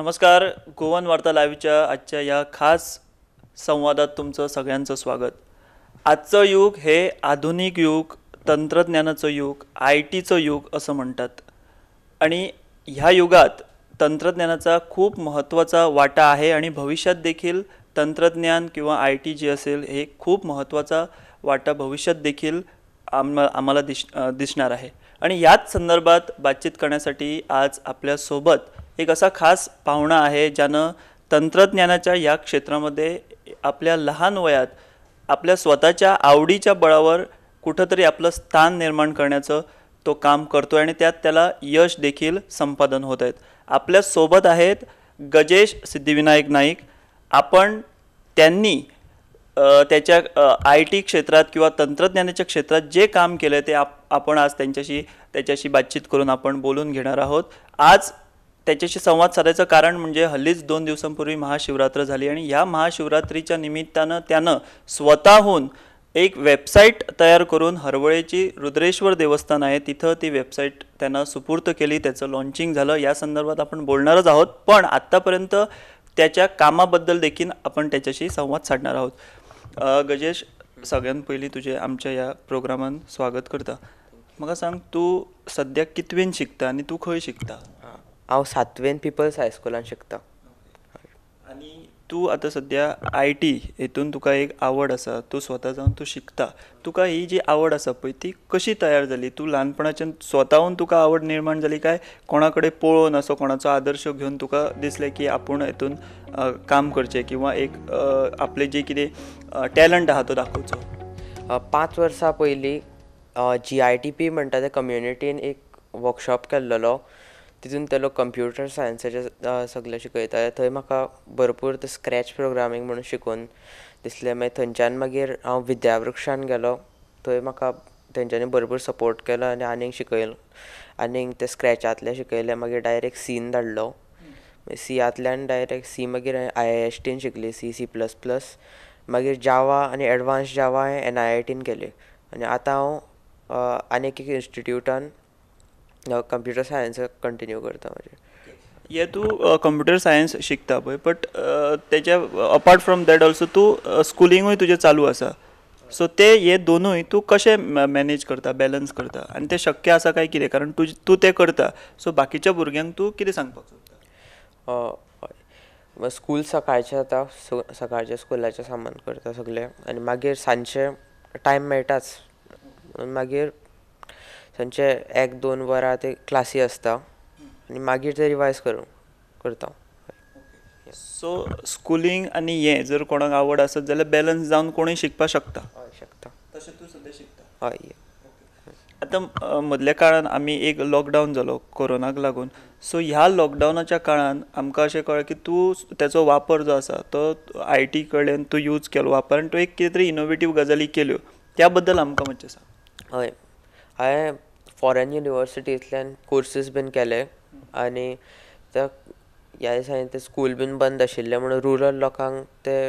नमस्कार गोवन वार्ता लाईव्हच्या आजच्या या खास संवादात तुमचं सगळ्यांचं स्वागत आजचं युग हे आधुनिक युग तंत्रज्ञानाचं युग आय टीचं युग असं म्हणतात आणि ह्या युगात तंत्रज्ञानाचा खूप महत्त्वाचा वाटा आहे आणि भविष्यात देखील तंत्रज्ञान किंवा आय टी जे असेल हे खूप महत्त्वाचा वाटा भविष्यात देखील आम आम्हाला दिस दिसणार आहे आणि याच संदर्भात बातचीत करण्यासाठी आज आपल्यासोबत एक असा खास पाहुणा आहे ज्यानं तंत्रज्ञानाच्या या क्षेत्रामध्ये आपल्या लहान वयात आपल्या स्वतःच्या आवडीच्या बळावर कुठंतरी आपलं स्थान निर्माण करण्याचं तो काम करतो आहे आणि त्यात त्याला यश देखील संपादन होत आहेत आपल्यासोबत आहेत गजेश सिद्धिविनायक नाईक आपण त्यांनी त्याच्या आय टी क्षेत्रात किंवा तंत्रज्ञानाच्या क्षेत्रात जे काम केलं आहे ते आप आपण आज त्यांच्याशी त्याच्याशी बातचीत करून आपण बोलून घेणार आहोत आज त्याच्याशी संवाद साधायचं कारण म्हणजे हल्लीच दोन दिवसांपूर्वी महाशिवरात्र झाली आणि ह्या महाशिवरात्रीच्या निमित्तानं त्यानं स्वतःहून एक वेबसाईट तयार करून हरवळेची रुद्रेश्वर देवस्थान आहे तिथं ती वेबसाईट त्यांना सुपूर्त केली त्याचं लॉन्चिंग झालं या संदर्भात आपण बोलणारच आहोत पण आत्तापर्यंत त्याच्या कामाबद्दल देखील आपण त्याच्याशी संवाद साधणार आहोत गजेश सगळ्यात पहिली तुझे आमच्या या प्रोग्रामात स्वागत करता मला सांग तू सध्या कितवेन शिकता आणि तू खंय शिकता हांव सातवेन पिपल्स हायस्कुलान शिकता आनी तूं आतां सद्या आय टी हेतून तुका एक आवड आसा तूं स्वता जावन तूं शिकता तुका ही जी आवड आसा पळय ती कशी तयार जाली तूं ल्हानपणाच्यान स्वतःहून तुका आवड निर्माण जाली काय कोणा कडेन पळोवन असो कोणाचो आदर्श घेवन तुका दिसले की आपूण हेतून काम करचें किंवा एक आपलें जें कितें टॅलंट आहा तो दाखोवचो पांच वर्सां पयलीं जी आय टी पी म्हणटा ते कम्युनिटीन एक वर्कशॉप केल्लो तितून ते लोक कंप्युटर सायन्साचे सगळे शिकयता थंय म्हाका भरपूर ते स्क्रॅच प्रोग्रामींग म्हणून शिकोवन दिसले मागीर थंयच्यान मागीर हांव विद्यावृक्षान गेलो थंय म्हाका तेंच्यांनी भरपूर सपोर्ट केलो आनी आनीक शिकयलो आनीक ते स्क्रॅचांतलें शिकयलें मागीर डायरेक्ट सीन धाडलो सीयांतल्यान डायरेक्ट सी मागीर आय आय एस टीन शिकली सी सी प्लस प्लस मागीर जावा आनी एडवान्स जावा हांवें एन आय आय टीन केली आनी आतां हांव आनीक एक इन्स्टिट्यूटान कंप्युटर सायन्स कंटिन्यू करता म्हणजे हे तू कंप्युटर सायन्स शिकता पण बट त्याच्या अपार्ट फ्रॉम दॅट ऑल्सो तू स्कुलिंगूय तुझे चालू असा सो ते हे दोनूय तू कसे मॅनेज करता बॅलन्स करता आणि ते शक्य असा काय कितें कारण तू तू ते करता सो बाकीच्या भुरग्यांक तू किती सांगपाक स्कूल सकाळचे आता सकाळच्या स्कुलाचें सामान करता सगळे आणि मागीर सांजचें टायम मेळटाच मागीर त्यांचे एक दोन वरां ते क्लासी आसता आनी मागीर ते रिवायज करूं करता सो स्कुलींग आनी हें जर कोणाक आवड आसत जाल्यार बॅलन्स जावन कोणूय शिकपाक शकता शकता तशें तूं शिकता हय आतां मदल्या काळान आमी एक लॉकडावन जालो कोरोनाक लागून सो ह्या लॉकडावनाच्या काळान आमकां अशें कळ्ळें की तूं तेचो वापर जो आसा तो आय टी कडेन तूं यूज केलो वापर आनी तूं एक कितें तरी इनोवेटीव गजाली केल्यो त्या बद्दल आमकां मातशें सांग हय हांवें फॉरेन युनिवर्सिटींतल्यान कोर्सीस बीन केले आनी त्या ह्या दिसांनी ते स्कूल बीन बंद आशिल्लें म्हणून रुरल लोकांक ते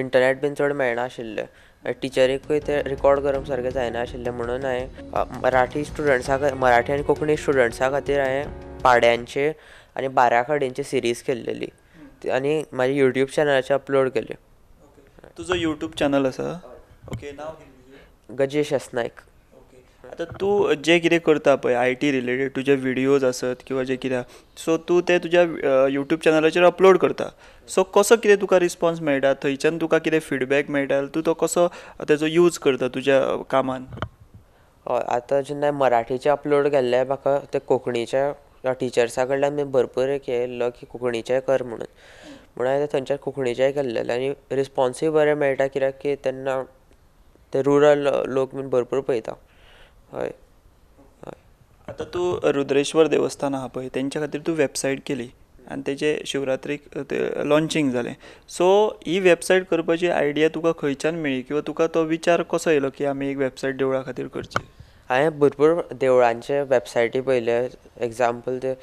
इंटरनेट बीन चड मेळनाशिल्लें टिचरीकूय ते रिकॉर्ड करूंक सारकें जायनाशिल्लें म्हणून हांवें मराठी स्टुडंट्सां मराठी आनी कोंकणी स्टुडंट्सां खातीर हांवें पाड्यांचे आनी बारा कडेनचे सिरीज केल्लेली आनी म्हाजे युट्यूब चॅनलाचेर अपलोड केले तुजो युट्यूब चॅनल आसा ओके नांव गजेश एस आता तू जे कितें करता पळय आय टी रिलेटेड तुजे विडियोज आसत किंवा जे कितें सो तूं ते तुज्या यूट्यूब चॅनलाचेर अपलोड करता सो कसो कितें तुका रिस्पॉन्स मेळटा थंयच्यान तुका कितें फिडबॅक मेळटा तूं तो कसो तेजो यूज करता तुज्या कामान हय आतां जेन्ना मराठीचे अपलोड केल्ले म्हाका ते कोंकणीच्या टिचर्सा कडल्यान मी भरपूर एक येयल्लो की कोंकणीचे कर म्हणून म्हणून हांवें थंयच्यान कोंकणीचेय केल्लेलें आनी रिस्पॉन्सूय बरें मेळटा कित्याक की तेन्ना ते रुरल लोक बी भरपूर पळयता हय आतां तूं रुद्रेश्वर देवस्थान आहा पळय तेंच्या खातीर तू वेबसायट केली आनी त्याचे शिवरात्रीक ते लॉन्चींग जालें सो ही वेबसाईट करपाची आयडिया तुका खंयच्यान मेळ्ळी किंवा तुका तो विचार कसो येयलो की आमी एक वेबसाईट देवळा खातीर करची हांवें भरपूर देवळांचे वेबसायटी पळयले एग्जाम्पल ते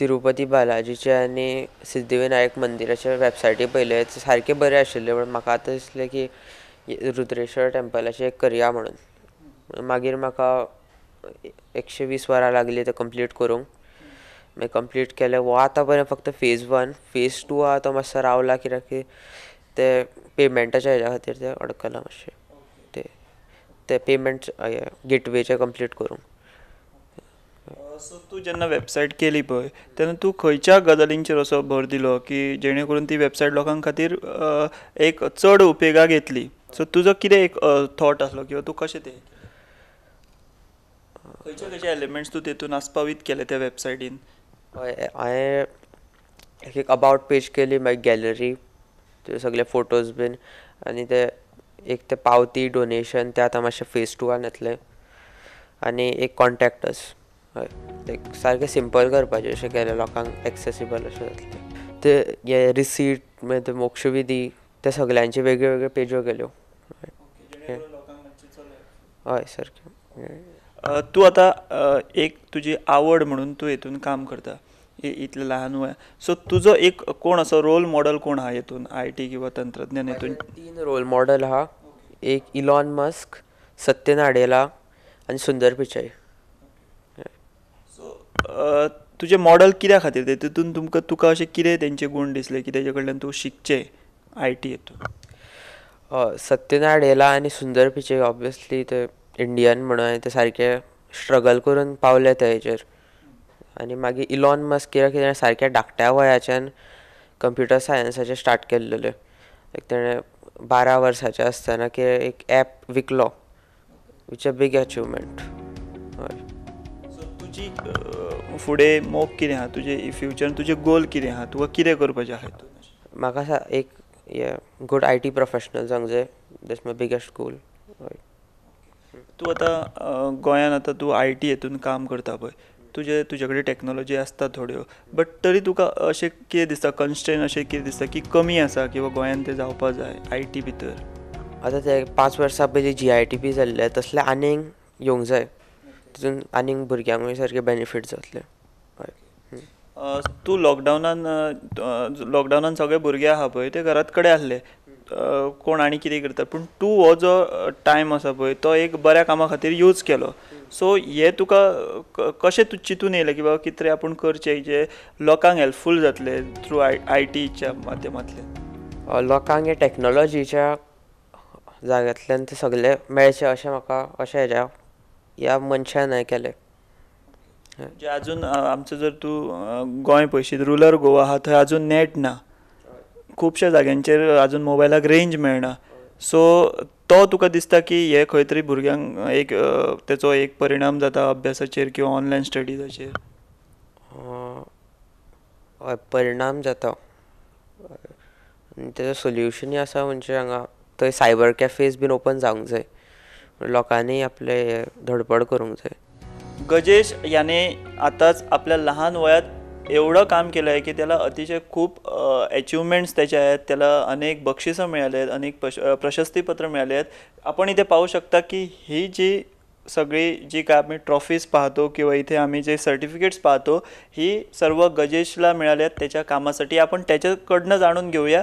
तिरुपती बालाजीचे आनी सिद्धिविनायक मंदिराचे वेबसायटी पळयले सारके बरे आशिल्ले पूण म्हाका आतां दिसलें की रुद्रेश्वर टेम्पलाचे एक करया म्हणून मागीर म्हाका एकशे वीस वरां लागली ते कंप्लीट करूंक मागीर कंप्लीट केलें वो हो आतां पर्यंत फक्त फेज वन फेज टू आहा तो मातसो रावला कित्याक की ते पेमेंटाच्या हेज्या खातीर ते अडकलां मातशें ते ते पेमेंट गेटवेचे कंप्लीट करूंक सो तूं जेन्ना वेबसायट केली पळय तेन्ना तूं खंयच्या गजालींचेर असो भर दिलो की जेणे करून ती वेबसायट लोकां खातीर एक चड उपेगाक येतली सो तुजो कितें एक थॉट आसलो किंवा तूं कशें तें खंयचे खंयचे एलिमेंट्स तू तेतून आस्पावीत केले त्या वेबसायटीन हय हांवें एक एक अबावट पेज केली मागीर गॅलरी ते सगळे फोटोज बीन आनी ते एक ते पावती डोनेशन ते आतां मातशें फेस टूवान येतले आनी एक कॉन्टॅक्टस हय लायक सारकें सिंपल करपाचे अशें केलें लोकांक एक्सेसिबल अशें जातलें ते हे रिसीट मागीर ते मोक्षविधी ते सगळ्यांचे वेगळ्यो वेगळ्यो पेज्यो केल्यो हय सारक्यो तू आता एक तुझी आवड म्हणून तू इथून काम करता इतलें लहान वय सो तुझं एक कोण असो रोल मॉडल कोण आहा हितून आय टी किंवा तंत्रज्ञान इथून तीन रोल मॉडल हा एक इलॉन मस्क सत्यनाडेला आणि सुंदर पिचाई सो तुझे मॉडल कित्या खातीर ते तितून तुमकां तुका अशें कितें तेंचे गुण दिसले की तेजे कडल्यान तूं शिकचे आय टी हातून सत्यनाडेला आणि सुंदर पिचे ऑब्वियसली ते इंडियन म्हणून हांवें ते सारकें स्ट्रगल करून पावले ते हेचेर आनी मागीर इलॉन मस्क कित्याक कितें सारकें धाकट्या वयाच्यान कंप्युटर सायन्साचे स्टार्ट केल्लेलें तेणें बारा वर्साचें आसतना की एक एप विकलो विच अ बीग अचिवमेंट हय तुजी फुडें मोग कितें आहा तुजे फ्युचर तुजे गोल कितें आहा तुका कितें करपाचें आहा म्हाका एक गूड आय टी प्रोफेशनल जावंक जाय दॅट्स माय बिगेस्ट गोल हय तू आता गोंयान आता तू आय टी हेतून काम करता पळय तुजे तुजे कडेन टॅक्नोलॉजी आसता थोड्यो बट तरी तुका अशें कितें दिसता कन्स्टेंट अशें कितें दिसता की कमी आसा किंवां गोंयान तें जावपा जाय आय टी भितर आतां ते पांच वर्सां पयलीं जी आय टी पी जाल्ले तसले आनीक येवंक जाय तितून आनीक भुरग्यांकूय सारके बेनिफीट जातले तूं लॉकडावनान लॉकडावनान सगळे भुरगे आहा पळय ते घरात कडेन आसले कोण आनी कितें करता पूण तूं हो जो टायम आसा पळय तो एक बऱ्या कामा खातीर यूज केलो सो हे तुका कशें तूं चिंतून येयलें की बाबा कितें आपूण करचें जे लोकांक हेल्पफूल जातले थ्रू आय आय टीच्या माध्यमांतल्यान लोकांक हे टॅक्नोलॉजीच्या जाग्यांतल्यान तें सगळे मेळचें अशें म्हाका अशें हेज्या ह्या मनशान हें केलें जे अजून आमचं जर तू गोंय पयशीत रुरल गोवा आहा थंय अजून नेट ना खुबशा जाग्यांचेर आजून मोबायलाक रेंज मेळना सो तो तुका दिसता की हे खंय तरी भुरग्यांक एक तेचो एक परिणाम जाता अभ्यासाचेर किंवा ऑनलायन स्टडीजाचेर हय परिणाम जाता तेजो सोल्युशनूय आसा म्हणजे हांगा थंय सायबर कॅफेज बीन ओपन जावंक जाय लोकांनी आपले धडपड करूंक जाय गजेश याने आतांच आपल्या लहान वयात एवढं काम केलं आहे की त्याला अतिशय खूप अचिव्हमेंट्स त्याच्या आहेत त्याला अनेक बक्षिसं मिळाले आहेत अनेक पश प्रशस्तीपत्र मिळाले आहेत आपण इथे पाहू शकता की ही जी सगळी जी काय आम्ही ट्रॉफीज पाहतो किंवा इथे आम्ही जे सर्टिफिकेट्स पाहतो ही सर्व गजेशला मिळाले आहेत त्याच्या कामासाठी आपण त्याच्याकडनं जाणून घेऊया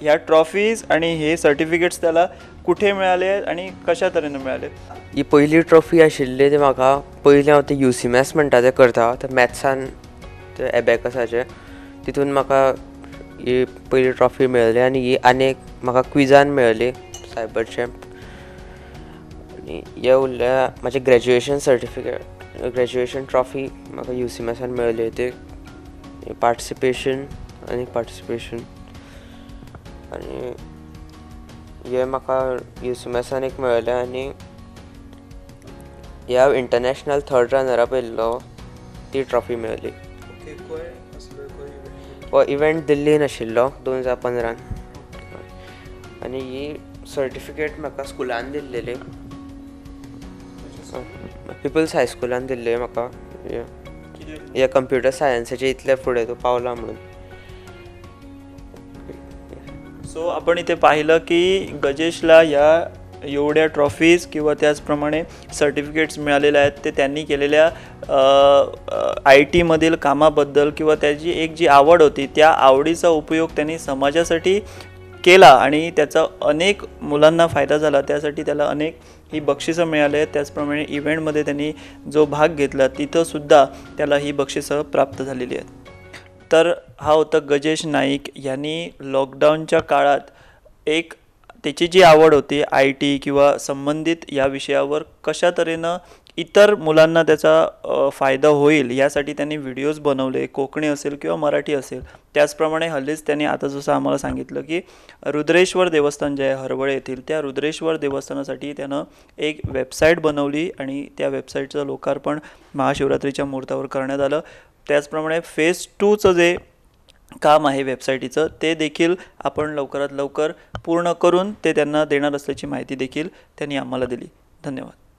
ह्या ट्रॉफीज आणि हे सर्टिफिकेट्स त्याला कुठे मिळाले आणि कशा तऱ्हेनं मिळाले ही पहिली ट्रॉफी आशिल्ली ते म्हाका पयलीं हांव ते यू सी मॅथ्स म्हणटा ते करता तर मॅथ्सान एबेकस एबॅकसाचे तिथून म्हाका ही पहिली ट्रॉफी मिळाली आणि ही अनेक म्हाका क्विजान मिळाले सायबर चॅम्प आनी हे उरल्या माझे ग्रेज्युएशन सर्टिफिकेट ग्रॅज्युएशन ट्रॉफी म्हाका यू सी मॅसान ते पार्टिसिपेशन आणि पार्टिसिपेशन आणि हे मला यू सी मॅसान एक मिळाले आणि हे इंटरनॅशनल थर्ड रनरा ती ट्रॉफी मिळाली हो इव्हेंट दिल्ली आशिल्लो दोन हजार पंदरान आणि ही सर्टिफिकेट म्हाका स्कुलान दिल्लेली पिपल्स हायस्कुलान दिल्ली म्हाका हे कंप्युटर सायन्साचे इतले फुडें तूं पावला म्हणून सो आपण इथे पाहिलं की गजेशला या एवढ्या ट्रॉफीज किंवा त्याचप्रमाणे सर्टिफिकेट्स मिळालेल्या आहेत ते त्यांनी केलेल्या आय टीमधील कामाबद्दल किंवा त्याची एक जी आवड होती त्या आवडीचा उपयोग त्यांनी समाजासाठी केला आणि त्याचा अनेक मुलांना फायदा झाला त्यासाठी त्याला अनेक ही बक्षिसं मिळाली आहेत त्याचप्रमाणे इव्हेंटमध्ये त्यांनी जो भाग घेतला तिथंसुद्धा त्याला ही बक्षिसं प्राप्त झालेली आहेत तर हा होता गजेश नाईक यांनी लॉकडाऊनच्या काळात एक त्याची जी आवड होती आय टी किंवा संबंधित या विषयावर कशा तऱ्हेनं इतर मुलांना त्याचा फायदा होईल यासाठी त्यांनी व्हिडिओज बनवले कोकणी असेल किंवा मराठी असेल त्याचप्रमाणे हल्लीच त्यांनी आता जसं आम्हाला सांगितलं की रुद्रेश्वर देवस्थान जे आहे हरवळे येथील त्या रुद्रेश्वर देवस्थानासाठी त्यानं एक वेबसाईट बनवली आणि त्या वेबसाईटचं लोकार्पण महाशिवरात्रीच्या मुहूर्तावर करण्यात आलं त्याचप्रमाणे फेज टूचं जे काम आहे वेबसाईटीचं ते देखील आपण लवकरात लवकर पूर्ण करून ते त्यांना देणार असल्याची माहिती देखील त्यांनी आम्हाला दिली धन्यवाद